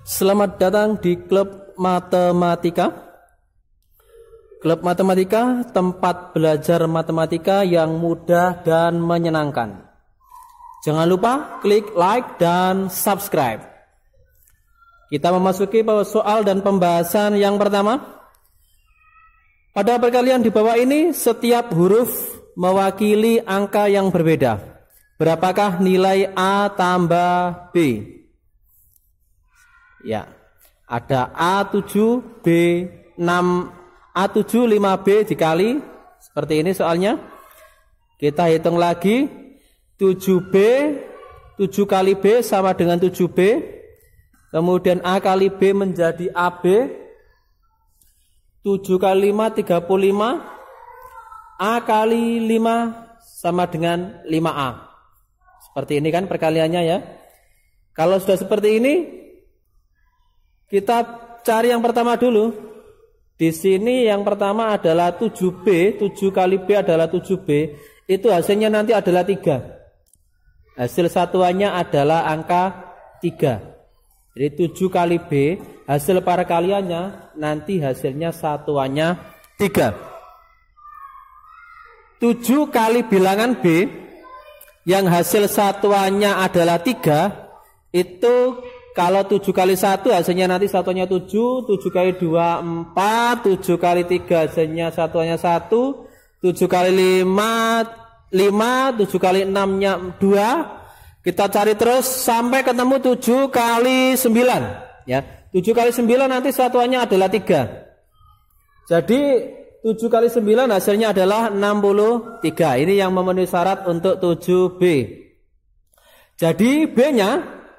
Selamat datang di klub matematika. Klub matematika tempat belajar matematika yang mudah dan menyenangkan. Jangan lupa klik like dan subscribe. Kita memasuki soal dan pembahasan yang pertama. Pada perkalian di bawah ini setiap huruf mewakili angka yang berbeda. Berapakah nilai A tambah B? Ya. Ada A7 B6 A7 5B dikali seperti ini soalnya. Kita hitung lagi 7B 7 kali B sama dengan 7B. Kemudian A kali B menjadi AB. 7 kali 5 35 A kali 5 sama dengan 5A. Seperti ini kan perkaliannya ya. Kalau sudah seperti ini, kita cari yang pertama dulu. Di sini yang pertama adalah 7B, 7 kali B adalah 7B. Itu hasilnya nanti adalah 3. Hasil satuannya adalah angka 3. Jadi 7 kali B, hasil perkaliannya nanti hasilnya satuannya 3. 7 kali bilangan B yang hasil satuannya adalah 3 itu kalau 7 kali 1 hasilnya nanti satunya 7, 7 kali 2 4, 7 kali 3 hasilnya satunya 1, 7 kali 5 5, 7 kali 6-nya 2. Kita cari terus sampai ketemu 7 kali 9 ya. 7 kali 9 nanti satuannya adalah 3. Jadi 7 kali 9 hasilnya adalah 63. Ini yang memenuhi syarat untuk 7B. Jadi B-nya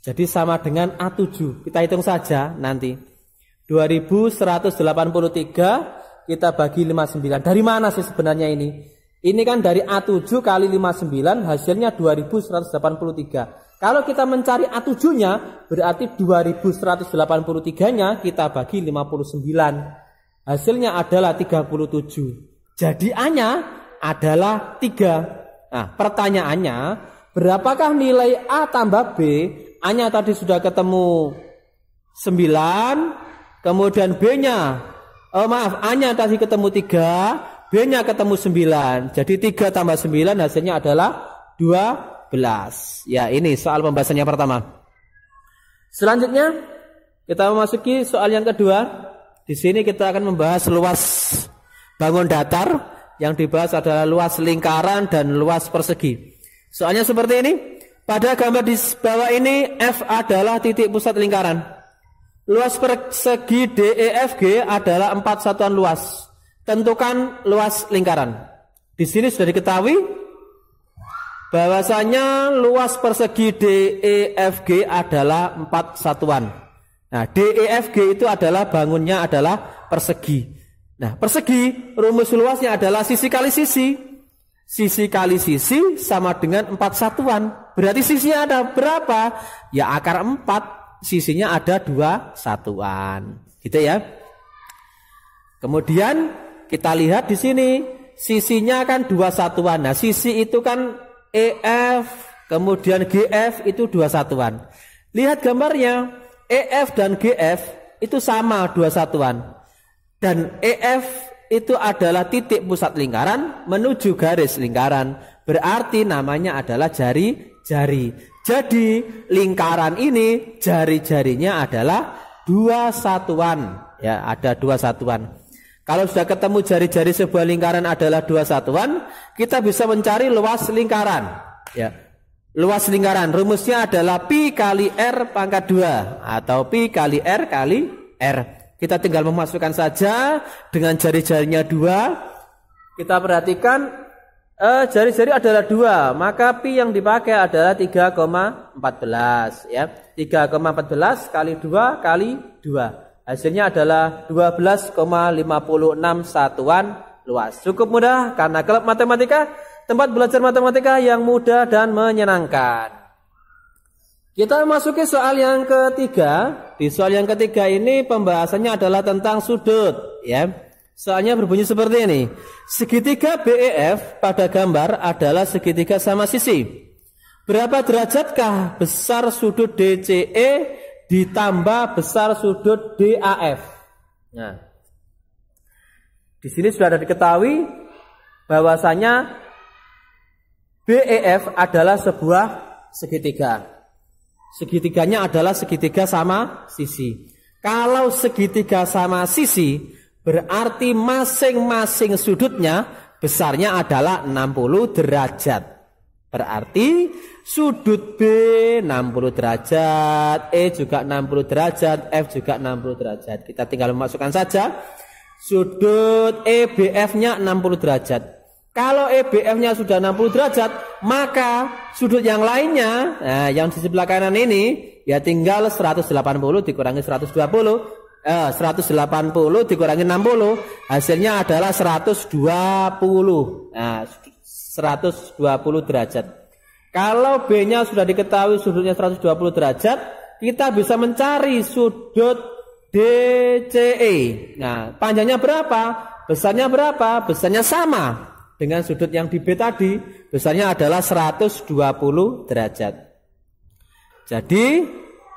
Jadi sama dengan A7. Kita hitung saja nanti. 2183 kita bagi 59. Dari mana sih sebenarnya ini? Ini kan dari A7 kali 59 hasilnya 2183. Kalau kita mencari A7-nya berarti 2183-nya kita bagi 59. Hasilnya adalah 37. Jadi A-nya adalah 3. Nah, pertanyaannya, berapakah nilai A tambah B A-nya tadi sudah ketemu 9, kemudian B-nya, oh maaf, A-nya tadi ketemu 3, B-nya ketemu 9. Jadi 3 tambah 9 hasilnya adalah 12. Ya, ini soal pembahasannya pertama. Selanjutnya, kita memasuki soal yang kedua. Di sini kita akan membahas luas bangun datar. Yang dibahas adalah luas lingkaran dan luas persegi. Soalnya seperti ini. Pada gambar di bawah ini F adalah titik pusat lingkaran. Luas persegi DEFG adalah empat satuan luas. Tentukan luas lingkaran. Di sini sudah diketahui bahwasanya luas persegi DEFG adalah empat satuan. Nah, DEFG itu adalah bangunnya adalah persegi. Nah, persegi rumus luasnya adalah sisi kali sisi. Sisi kali sisi sama dengan 4 satuan. Berarti sisinya ada berapa? Ya akar 4, sisinya ada 2 satuan. Gitu ya. Kemudian kita lihat di sini sisinya kan 2 satuan. Nah, sisi itu kan EF, kemudian GF itu 2 satuan. Lihat gambarnya, EF dan GF itu sama 2 satuan. Dan EF itu adalah titik pusat lingkaran menuju garis lingkaran. Berarti namanya adalah jari-jari. Jadi lingkaran ini jari-jarinya adalah dua satuan. Ya, ada dua satuan. Kalau sudah ketemu jari-jari sebuah lingkaran adalah dua satuan, kita bisa mencari luas lingkaran. Ya. Luas lingkaran rumusnya adalah pi kali r pangkat 2 atau pi kali r kali r. Kita tinggal memasukkan saja dengan jari-jarinya dua. Kita perhatikan eh, jari-jari adalah dua, maka pi yang dipakai adalah 3,14 ya. 3,14 kali 2 kali 2. Hasilnya adalah 12,56 satuan luas. Cukup mudah karena klub matematika tempat belajar matematika yang mudah dan menyenangkan. Kita masuk ke soal yang ketiga. Di soal yang ketiga ini pembahasannya adalah tentang sudut, ya. Soalnya berbunyi seperti ini. Segitiga BEF pada gambar adalah segitiga sama sisi. Berapa derajatkah besar sudut DCE ditambah besar sudut DAF? Nah, di sini sudah diketahui bahwasanya BEF adalah sebuah segitiga. Segitiganya adalah segitiga sama sisi. Kalau segitiga sama sisi, berarti masing-masing sudutnya besarnya adalah 60 derajat. Berarti sudut B 60 derajat, E juga 60 derajat, F juga 60 derajat. Kita tinggal memasukkan saja sudut EBF-nya 60 derajat. Kalau EBF-nya sudah 60 derajat, maka sudut yang lainnya, nah, yang di sebelah kanan ini, ya tinggal 180 dikurangi 120, eh, 180 dikurangi 60, hasilnya adalah 120. Nah, 120 derajat. Kalau B-nya sudah diketahui sudutnya 120 derajat, kita bisa mencari sudut DCE. Nah, panjangnya berapa? Besarnya berapa? Besarnya sama dengan sudut yang di B tadi besarnya adalah 120 derajat. Jadi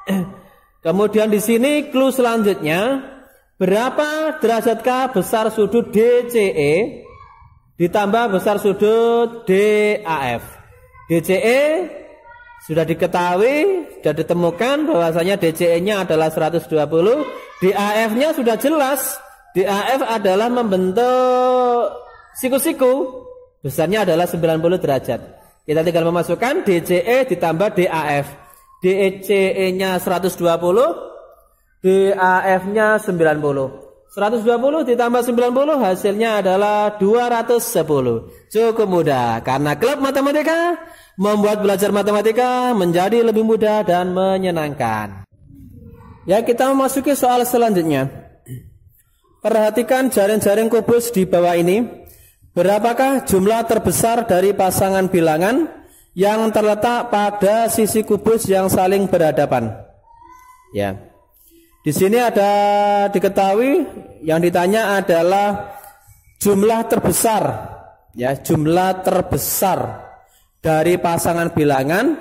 kemudian di sini clue selanjutnya berapa derajatkah besar sudut DCE ditambah besar sudut DAF. DCE sudah diketahui, sudah ditemukan bahwasanya DCE-nya adalah 120, DAF-nya sudah jelas. DAF adalah membentuk siku-siku besarnya adalah 90 derajat. Kita tinggal memasukkan DCE ditambah DAF. Dce nya 120, DAF-nya 90. 120 ditambah 90 hasilnya adalah 210. Cukup mudah karena klub matematika membuat belajar matematika menjadi lebih mudah dan menyenangkan. Ya, kita memasuki soal selanjutnya. Perhatikan jaring-jaring kubus di bawah ini. Berapakah jumlah terbesar dari pasangan bilangan yang terletak pada sisi kubus yang saling berhadapan? Ya. Di sini ada diketahui yang ditanya adalah jumlah terbesar ya, jumlah terbesar dari pasangan bilangan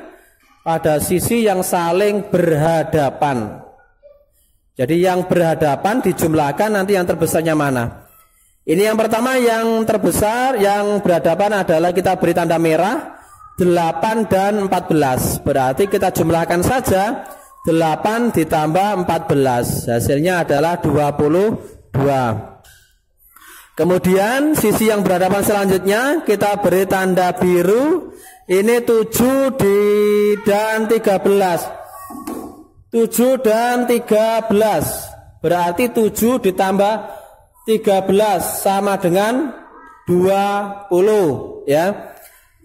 pada sisi yang saling berhadapan. Jadi yang berhadapan dijumlahkan nanti yang terbesarnya mana? Ini yang pertama yang terbesar yang berhadapan adalah kita beri tanda merah 8 dan 14. Berarti kita jumlahkan saja 8 ditambah 14. Hasilnya adalah 22. Kemudian sisi yang berhadapan selanjutnya kita beri tanda biru ini 7 di dan 13. 7 dan 13. Berarti 7 ditambah 13 sama dengan 20 ya.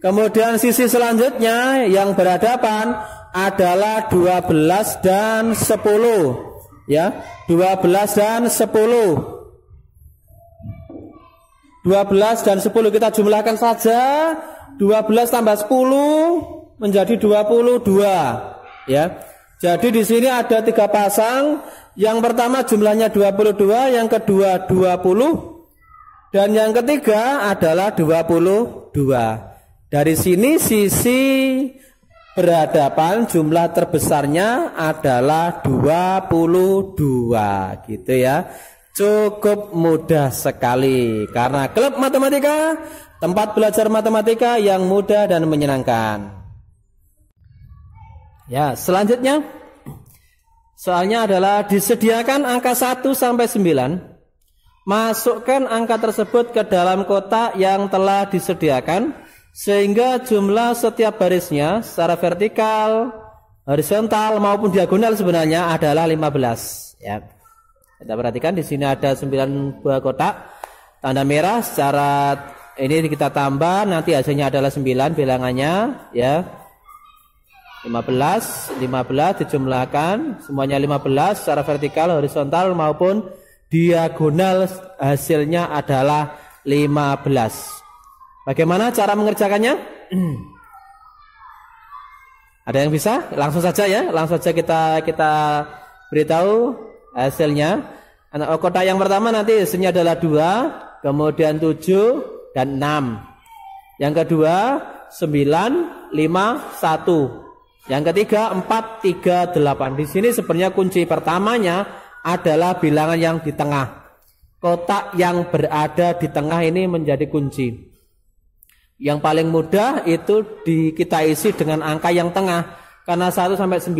Kemudian sisi selanjutnya yang berhadapan adalah 12 dan 10 ya. 12 dan 10. 12 dan 10 kita jumlahkan saja 12 tambah 10 menjadi 22 ya. Jadi di sini ada tiga pasang yang pertama jumlahnya 22, yang kedua 20 dan yang ketiga adalah 22. Dari sini sisi berhadapan jumlah terbesarnya adalah 22 gitu ya. Cukup mudah sekali karena klub matematika tempat belajar matematika yang mudah dan menyenangkan. Ya, selanjutnya Soalnya adalah disediakan angka 1 sampai 9. Masukkan angka tersebut ke dalam kotak yang telah disediakan sehingga jumlah setiap barisnya secara vertikal, horizontal maupun diagonal sebenarnya adalah 15 ya. Kita perhatikan di sini ada 9 buah kotak tanda merah secara ini kita tambah nanti hasilnya adalah 9 bilangannya ya. 15, 15 dijumlahkan, semuanya 15 secara vertikal, horizontal maupun diagonal hasilnya adalah 15. Bagaimana cara mengerjakannya? Ada yang bisa? Langsung saja ya, langsung saja kita kita beritahu hasilnya. Anak kota yang pertama nanti hasilnya adalah 2, kemudian 7 dan 6. Yang kedua 9, 5, 1. Yang ketiga 438. Di sini sebenarnya kunci pertamanya adalah bilangan yang di tengah. Kotak yang berada di tengah ini menjadi kunci. Yang paling mudah itu di, kita isi dengan angka yang tengah. Karena 1 sampai 9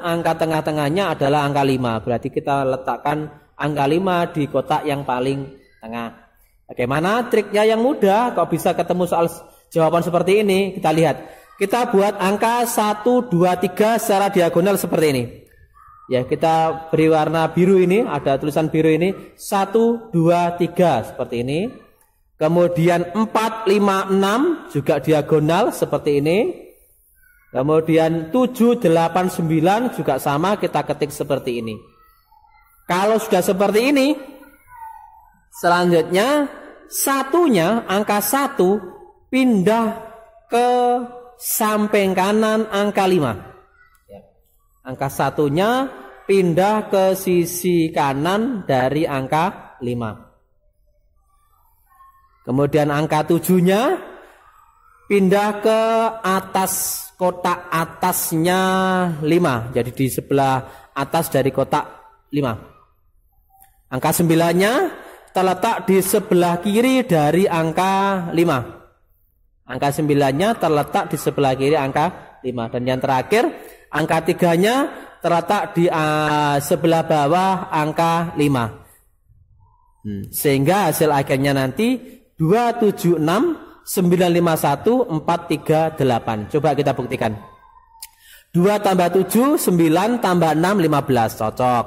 angka tengah-tengahnya adalah angka 5. Berarti kita letakkan angka 5 di kotak yang paling tengah. Bagaimana triknya yang mudah kok bisa ketemu soal jawaban seperti ini? Kita lihat. Kita buat angka 1, 2, 3 secara diagonal seperti ini. Ya, kita beri warna biru ini, ada tulisan biru ini 1, 2, 3 seperti ini. Kemudian 4, 5, 6 juga diagonal seperti ini. Kemudian 7, 8, 9 juga sama kita ketik seperti ini. Kalau sudah seperti ini, selanjutnya satunya angka 1, pindah ke samping kanan angka 5. Ya. Angka satunya pindah ke sisi kanan dari angka 5. Kemudian angka tujuhnya pindah ke atas kotak atasnya 5. Jadi di sebelah atas dari kotak 5. Angka sembilannya terletak di sebelah kiri dari angka 5. Angka sembilannya terletak di sebelah kiri angka 5 Dan yang terakhir, angka 3-nya terletak di uh, sebelah bawah angka 5. Hmm. Sehingga hasil akhirnya nanti 276 951 438. Coba kita buktikan. 2 tambah 7, 9 tambah 6, 15. Cocok.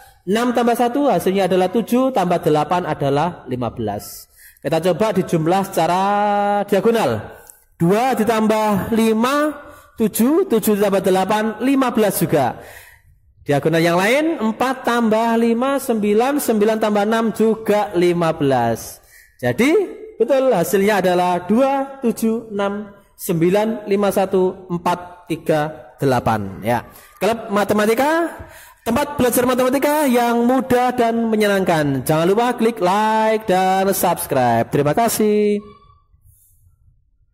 6 tambah 1 hasilnya adalah 7, tambah 8 adalah 15. Kita coba dijumlah secara diagonal. 2 ditambah 5, 7, 7 ditambah 8, 15 juga. Diagonal yang lain, 4 tambah 5, 9, 9 tambah 6 juga 15. Jadi, betul hasilnya adalah 2, 7, 6, 9, 5, 1, 4, 3, 8. Ya. Klub matematika, Tempat belajar matematika yang mudah dan menyenangkan. Jangan lupa klik like dan subscribe. Terima kasih.